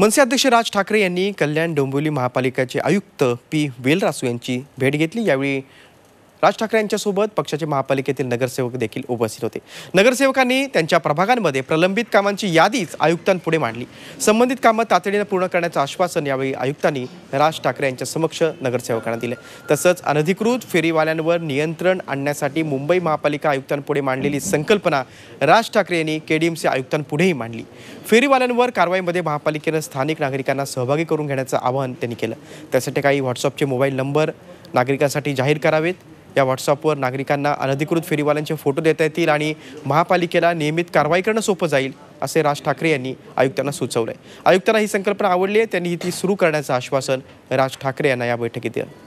मनसे अध्यक्ष राज ठाकरे यांनी कल्याण डोंबिवली महापालिकेचे आयुक्त पी वेलरासू यांची भेट घेतली यावेळी राज ठाकरे यांच्यासोबत पक्षाचे महापालिकेतील नगरसेवक देखील उपस्थित होते नगरसेवकांनी त्यांच्या प्रभागांमध्ये प्रलंबित कामांची यादीच आयुक्तांपुढे मांडली संबंधित कामं तातडीनं पूर्ण करण्याचं आश्वासन यावेळी आयुक्तांनी राज ठाकरे यांच्या समक्ष नगरसेवकांना दिले तसंच अनधिकृत फेरीवाल्यांवर नियंत्रण आणण्यासाठी मुंबई महापालिका आयुक्तांपुढे मांडलेली संकल्पना राज ठाकरे यांनी केडीएमसी आयुक्तांपुढेही मांडली फेरीवाल्यांवर कारवाईमध्ये महापालिकेनं स्थानिक नागरिकांना सहभागी करून घेण्याचं आवाहन त्यांनी केलं त्यासाठी काही व्हॉट्सअपचे मोबाईल नंबर नागरिकांसाठी जाहीर करावेत या व्हॉट्सअपवर नागरिकांना अनधिकृत फेरीवाल्यांचे फोटो देता येतील आणि महापालिकेला नियमित कारवाई करणं सोपं जाईल असे राज ठाकरे यांनी आयुक्तांना सुचवलं आहे आयुक्तांना ही संकल्पना आवडली आहे त्यांनी ती सुरू करण्याचं आश्वासन राज ठाकरे यांना या बैठकीत दिलं